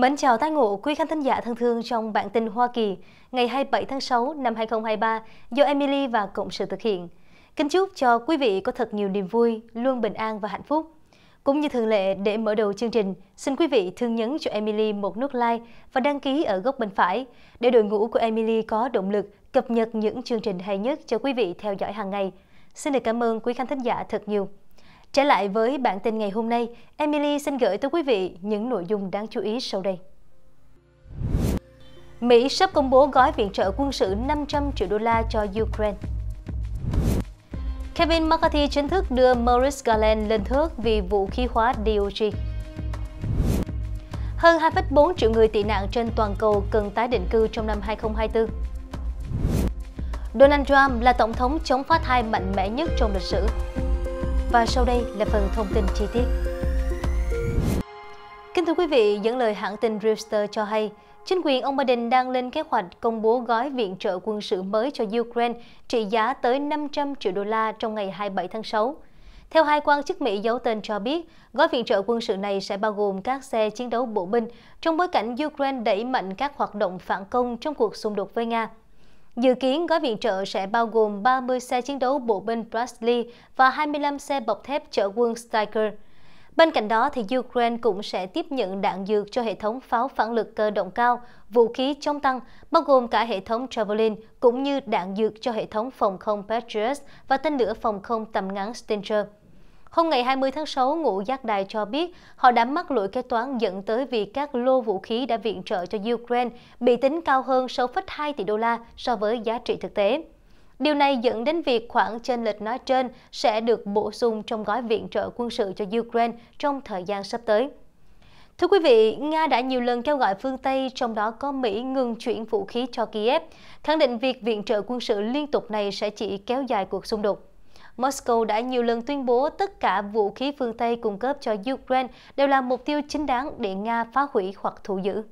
Mến chào tái ngộ quý khán thính giả thân thương trong bản tin Hoa Kỳ ngày 27 tháng 6 năm 2023 do Emily và Cộng sự thực hiện. Kính chúc cho quý vị có thật nhiều niềm vui, luôn bình an và hạnh phúc. Cũng như thường lệ, để mở đầu chương trình, xin quý vị thương nhấn cho Emily một nút like và đăng ký ở góc bên phải để đội ngũ của Emily có động lực cập nhật những chương trình hay nhất cho quý vị theo dõi hàng ngày. Xin được cảm ơn quý khán thính giả thật nhiều. Trở lại với bản tin ngày hôm nay, Emily xin gửi tới quý vị những nội dung đáng chú ý sau đây. Mỹ sắp công bố gói viện trợ quân sự 500 triệu đô la cho Ukraine. Kevin McCarthy chính thức đưa Morris Garland lên thước vì vụ khí hóa DOJ. Hơn 2,4 triệu người tị nạn trên toàn cầu cần tái định cư trong năm 2024. Donald Trump là tổng thống chống phá thai mạnh mẽ nhất trong lịch sử. Và sau đây là phần thông tin chi tiết. Kính thưa quý vị, dẫn lời hãng tin Reuters cho hay, chính quyền ông Biden đang lên kế hoạch công bố gói viện trợ quân sự mới cho Ukraine trị giá tới 500 triệu đô la trong ngày 27 tháng 6. Theo hai quan chức Mỹ giấu tên cho biết, gói viện trợ quân sự này sẽ bao gồm các xe chiến đấu bộ binh trong bối cảnh Ukraine đẩy mạnh các hoạt động phản công trong cuộc xung đột với Nga. Dự kiến gói viện trợ sẽ bao gồm 30 xe chiến đấu bộ binh Bradley và 25 xe bọc thép chở quân Stiger. Bên cạnh đó, thì Ukraine cũng sẽ tiếp nhận đạn dược cho hệ thống pháo phản lực cơ động cao, vũ khí chống tăng, bao gồm cả hệ thống Javelin, cũng như đạn dược cho hệ thống phòng không Patriot và tên lửa phòng không tầm ngắn Stinger. Hôm ngày 20 tháng 6, ngũ giác đài cho biết họ đã mắc lỗi kế toán dẫn tới việc các lô vũ khí đã viện trợ cho Ukraine bị tính cao hơn 6,2 tỷ đô la so với giá trị thực tế. Điều này dẫn đến việc khoản chênh lệch nói trên sẽ được bổ sung trong gói viện trợ quân sự cho Ukraine trong thời gian sắp tới. Thưa quý vị, Nga đã nhiều lần kêu gọi phương Tây, trong đó có Mỹ ngừng chuyển vũ khí cho Kiev, khẳng định việc viện trợ quân sự liên tục này sẽ chỉ kéo dài cuộc xung đột. Moscow đã nhiều lần tuyên bố tất cả vũ khí phương Tây cung cấp cho Ukraine đều là mục tiêu chính đáng để Nga phá hủy hoặc thu giữ.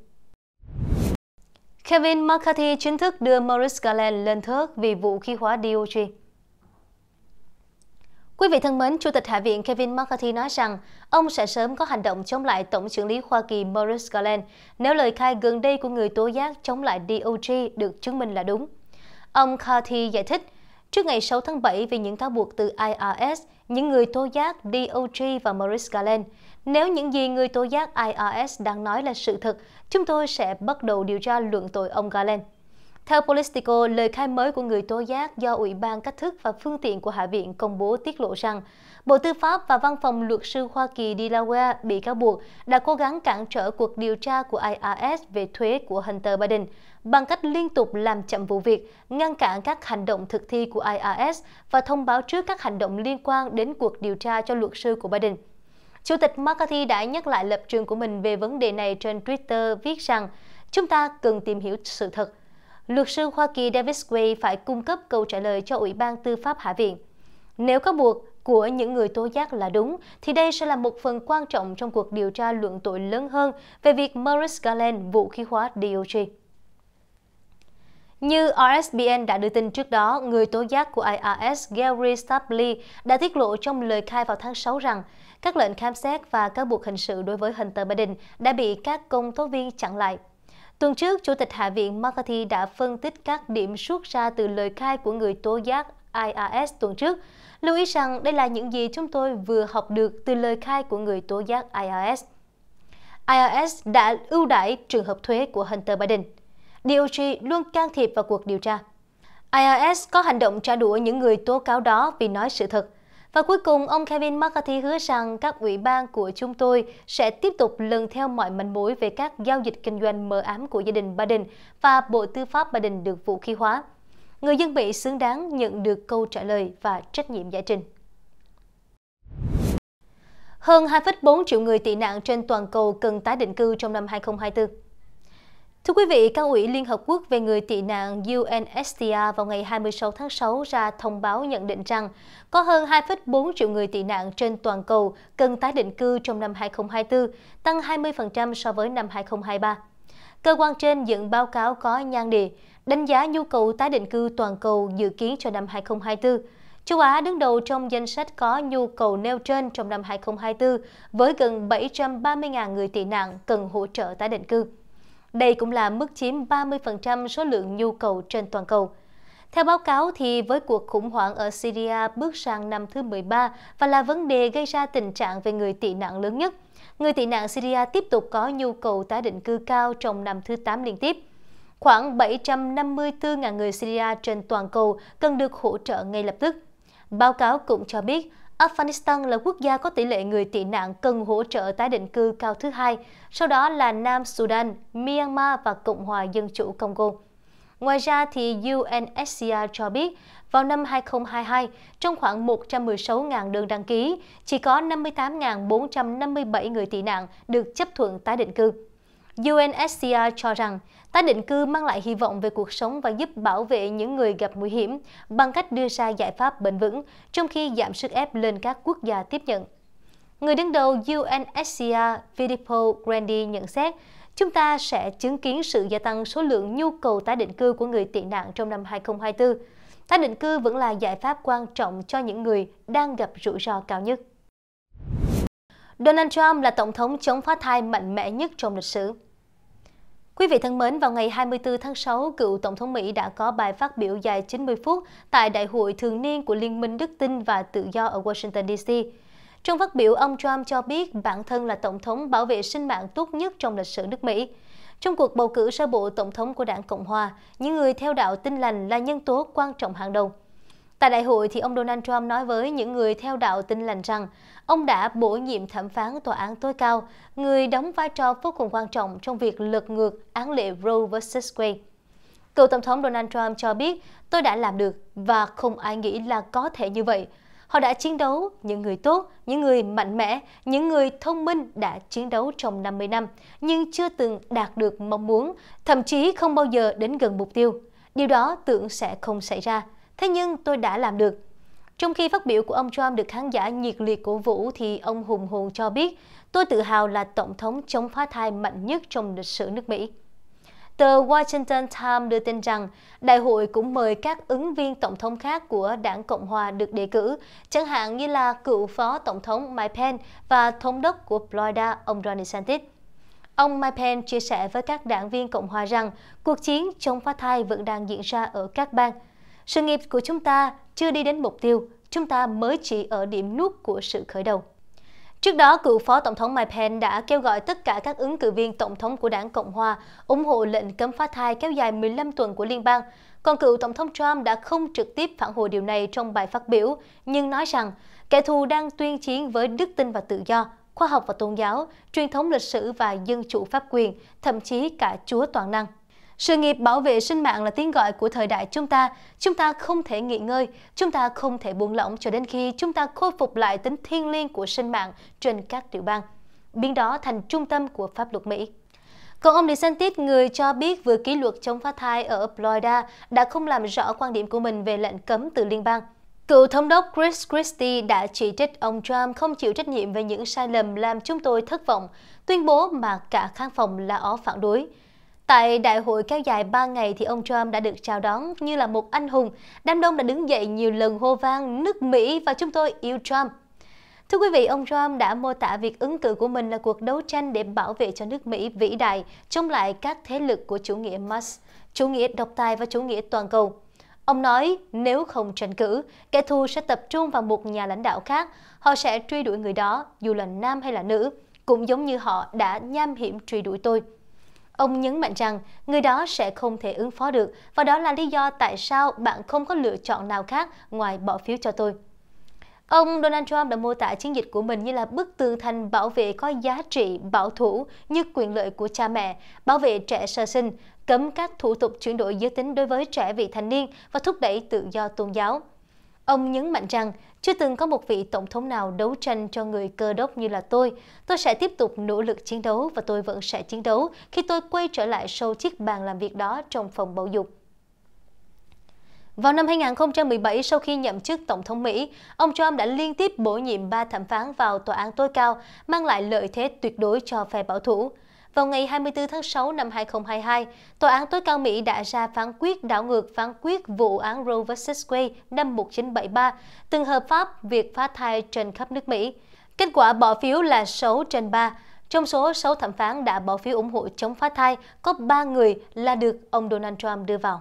Kevin McCarthy chính thức đưa Maurice Garland lên thớt vì vũ khí hóa DOJ. Quý vị thân mến, Chủ tịch Hạ viện Kevin McCarthy nói rằng ông sẽ sớm có hành động chống lại Tổng trưởng lý Hoa Kỳ Maurice Garland nếu lời khai gần đây của người tố giác chống lại DOJ được chứng minh là đúng. Ông McCarthy giải thích, Trước ngày 6 tháng 7 vì những cáo buộc từ IRS, những người tố giác DOJ và Maurice Garland Nếu những gì người tố giác IRS đang nói là sự thật, chúng tôi sẽ bắt đầu điều tra luận tội ông Garland theo Politico, lời khai mới của người tố giác do Ủy ban Cách thức và Phương tiện của Hạ viện công bố tiết lộ rằng Bộ Tư pháp và Văn phòng Luật sư Hoa Kỳ Delaware bị cáo buộc đã cố gắng cản trở cuộc điều tra của IRS về thuế của Hunter Biden bằng cách liên tục làm chậm vụ việc, ngăn cản các hành động thực thi của IRS và thông báo trước các hành động liên quan đến cuộc điều tra cho luật sư của Biden. Chủ tịch McCarthy đã nhắc lại lập trường của mình về vấn đề này trên Twitter viết rằng chúng ta cần tìm hiểu sự thật luật sư Hoa Kỳ Davis Gray phải cung cấp câu trả lời cho Ủy ban Tư pháp Hạ viện. Nếu cáo buộc của những người tố giác là đúng, thì đây sẽ là một phần quan trọng trong cuộc điều tra luận tội lớn hơn về việc Morris Garland vũ khí hóa DOJ. Như RSBN đã đưa tin trước đó, người tố giác của IRS Gary Stapley đã tiết lộ trong lời khai vào tháng 6 rằng các lệnh khám xét và các buộc hình sự đối với Hunter Biden đã bị các công tố viên chặn lại. Tuần trước, Chủ tịch Hạ viện McCarthy đã phân tích các điểm xuất ra từ lời khai của người tố giác IRS tuần trước. Lưu ý rằng đây là những gì chúng tôi vừa học được từ lời khai của người tố giác IRS. IRS đã ưu đãi trường hợp thuế của Hunter Biden. DOJ luôn can thiệp vào cuộc điều tra. IRS có hành động trả đũa những người tố cáo đó vì nói sự thật. Và cuối cùng, ông Kevin McCarthy hứa rằng các ủy ban của chúng tôi sẽ tiếp tục lần theo mọi manh mối về các giao dịch kinh doanh mờ ám của gia đình Biden và Bộ Tư pháp Biden được vũ khí hóa. Người dân Mỹ xứng đáng nhận được câu trả lời và trách nhiệm giải trình. Hơn 2,4 triệu người tị nạn trên toàn cầu cần tái định cư trong năm 2024. Thưa quý vị, Cao ủy Liên Hợp Quốc về người tị nạn UNHCR vào ngày 26 tháng 6 ra thông báo nhận định rằng có hơn 2,4 triệu người tị nạn trên toàn cầu cần tái định cư trong năm 2024, tăng 20% so với năm 2023. Cơ quan trên dựng báo cáo có nhan đề đánh giá nhu cầu tái định cư toàn cầu dự kiến cho năm 2024. Châu Á đứng đầu trong danh sách có nhu cầu nêu trên trong năm 2024 với gần 730.000 người tị nạn cần hỗ trợ tái định cư. Đây cũng là mức chiếm 30% số lượng nhu cầu trên toàn cầu. Theo báo cáo, thì với cuộc khủng hoảng ở Syria bước sang năm thứ 13 và là vấn đề gây ra tình trạng về người tị nạn lớn nhất, người tị nạn Syria tiếp tục có nhu cầu tái định cư cao trong năm thứ 8 liên tiếp. Khoảng 754.000 người Syria trên toàn cầu cần được hỗ trợ ngay lập tức. Báo cáo cũng cho biết, Afghanistan là quốc gia có tỷ lệ người tị nạn cần hỗ trợ tái định cư cao thứ hai, sau đó là Nam Sudan, Myanmar và Cộng hòa Dân chủ Congo. Ngoài ra, thì UNHCR cho biết, vào năm 2022, trong khoảng 116.000 đơn đăng ký, chỉ có 58.457 người tị nạn được chấp thuận tái định cư. UNHCR cho rằng Tái định cư mang lại hy vọng về cuộc sống và giúp bảo vệ những người gặp nguy hiểm bằng cách đưa ra giải pháp bền vững, trong khi giảm sức ép lên các quốc gia tiếp nhận. Người đứng đầu UNHCR Filippo Grandi nhận xét, chúng ta sẽ chứng kiến sự gia tăng số lượng nhu cầu tái định cư của người tị nạn trong năm 2024. Tái định cư vẫn là giải pháp quan trọng cho những người đang gặp rủi ro cao nhất. Donald Trump là tổng thống chống phá thai mạnh mẽ nhất trong lịch sử. Quý vị thân mến, vào ngày 24 tháng 6, cựu Tổng thống Mỹ đã có bài phát biểu dài 90 phút tại Đại hội Thường niên của Liên minh Đức tin và Tự do ở Washington, D.C. Trong phát biểu, ông Trump cho biết bản thân là Tổng thống bảo vệ sinh mạng tốt nhất trong lịch sử nước Mỹ. Trong cuộc bầu cử sơ bộ Tổng thống của đảng Cộng Hòa, những người theo đạo tin lành là nhân tố quan trọng hàng đầu. Tại đại hội thì ông Donald Trump nói với những người theo đạo tin lành rằng ông đã bổ nhiệm thẩm phán tòa án tối cao, người đóng vai trò vô cùng quan trọng trong việc lật ngược án lệ Roe vs. Wade. Cựu Tổng thống Donald Trump cho biết tôi đã làm được và không ai nghĩ là có thể như vậy. Họ đã chiến đấu, những người tốt, những người mạnh mẽ, những người thông minh đã chiến đấu trong 50 năm, nhưng chưa từng đạt được mong muốn, thậm chí không bao giờ đến gần mục tiêu. Điều đó tưởng sẽ không xảy ra. Thế nhưng tôi đã làm được. Trong khi phát biểu của ông Trump được khán giả nhiệt liệt cổ vũ thì ông hùng hồn cho biết tôi tự hào là tổng thống chống phá thai mạnh nhất trong lịch sử nước Mỹ. Tờ Washington Times đưa tin rằng đại hội cũng mời các ứng viên tổng thống khác của đảng Cộng hòa được đề cử, chẳng hạn như là cựu phó tổng thống Mike Pence và thống đốc của Florida ông Ron DeSantis. Ông Mike Pence chia sẻ với các đảng viên Cộng hòa rằng cuộc chiến chống phá thai vẫn đang diễn ra ở các bang, sự nghiệp của chúng ta chưa đi đến mục tiêu, chúng ta mới chỉ ở điểm nút của sự khởi đầu. Trước đó, cựu Phó Tổng thống Mike Pence đã kêu gọi tất cả các ứng cử viên Tổng thống của đảng Cộng Hòa ủng hộ lệnh cấm phá thai kéo dài 15 tuần của liên bang. Còn cựu Tổng thống Trump đã không trực tiếp phản hồi điều này trong bài phát biểu, nhưng nói rằng kẻ thù đang tuyên chiến với đức tin và tự do, khoa học và tôn giáo, truyền thống lịch sử và dân chủ pháp quyền, thậm chí cả Chúa toàn năng. Sự nghiệp bảo vệ sinh mạng là tiếng gọi của thời đại chúng ta. Chúng ta không thể nghỉ ngơi, chúng ta không thể buông lỏng cho đến khi chúng ta khôi phục lại tính thiêng liêng của sinh mạng trên các tiểu bang, biến đó thành trung tâm của pháp luật Mỹ. Còn ông DeSantis, người cho biết vừa ký luật chống phá thai ở Florida, đã không làm rõ quan điểm của mình về lệnh cấm từ liên bang. Cựu thống đốc Chris Christie đã chỉ trích ông Trump không chịu trách nhiệm về những sai lầm làm chúng tôi thất vọng, tuyên bố mà cả khán phòng là ó phản đối. Tại đại hội kéo dài 3 ngày thì ông Trump đã được chào đón như là một anh hùng. Đám đông đã đứng dậy nhiều lần hô vang nước Mỹ và chúng tôi yêu Trump. Thưa quý vị, ông Trump đã mô tả việc ứng cử của mình là cuộc đấu tranh để bảo vệ cho nước Mỹ vĩ đại, chống lại các thế lực của chủ nghĩa Marx, chủ nghĩa độc tài và chủ nghĩa toàn cầu. Ông nói nếu không tranh cử, kẻ thù sẽ tập trung vào một nhà lãnh đạo khác, họ sẽ truy đuổi người đó dù là nam hay là nữ, cũng giống như họ đã nham hiểm truy đuổi tôi. Ông nhấn mạnh rằng người đó sẽ không thể ứng phó được và đó là lý do tại sao bạn không có lựa chọn nào khác ngoài bỏ phiếu cho tôi. Ông Donald Trump đã mô tả chiến dịch của mình như là bức tường thành bảo vệ có giá trị bảo thủ như quyền lợi của cha mẹ, bảo vệ trẻ sơ sinh, cấm các thủ tục chuyển đổi giới tính đối với trẻ vị thành niên và thúc đẩy tự do tôn giáo. Ông nhấn mạnh rằng, chưa từng có một vị tổng thống nào đấu tranh cho người cơ đốc như là tôi. Tôi sẽ tiếp tục nỗ lực chiến đấu và tôi vẫn sẽ chiến đấu khi tôi quay trở lại sau chiếc bàn làm việc đó trong phòng bầu dục. Vào năm 2017, sau khi nhậm chức Tổng thống Mỹ, ông Trump đã liên tiếp bổ nhiệm ba thẩm phán vào tòa án tối cao, mang lại lợi thế tuyệt đối cho phe bảo thủ. Vào ngày 24 tháng 6 năm 2022, Tòa án tối cao Mỹ đã ra phán quyết đảo ngược phán quyết vụ án Roe v. Wade năm 1973, từng hợp pháp việc phá thai trên khắp nước Mỹ. Kết quả bỏ phiếu là 6 trên 3. Trong số 6 thẩm phán đã bỏ phiếu ủng hộ chống phá thai, có 3 người là được ông Donald Trump đưa vào.